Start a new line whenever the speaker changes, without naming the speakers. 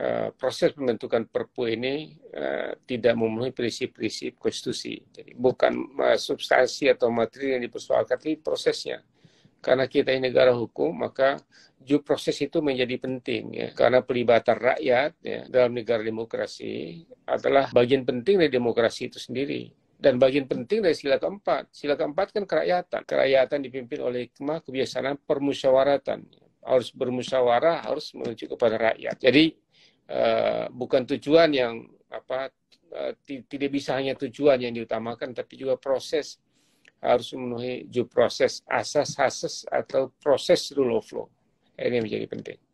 Eh, proses pembentukan Perpu ini uh, tidak memenuhi prinsip-prinsip konstitusi. Jadi bukan uh, substansi atau materi yang dipersoalkan, tapi prosesnya. Karena kita ini negara hukum, maka due proses itu menjadi penting ya. Karena pelibatan rakyat ya, dalam negara demokrasi adalah bagian penting dari demokrasi itu sendiri dan bagian penting dari sila keempat. Sila keempat kan kerakyatan. Kerakyatan dipimpin oleh hikmah kebiasaan permusyawaratan. Harus bermusyawarah, harus menuju kepada rakyat. Jadi Eh, bukan tujuan yang apa eh, tidak bisa hanya tujuan yang diutamakan tapi juga proses harus memenuhi due proses asas-asas
atau proses rule of law ini menjadi penting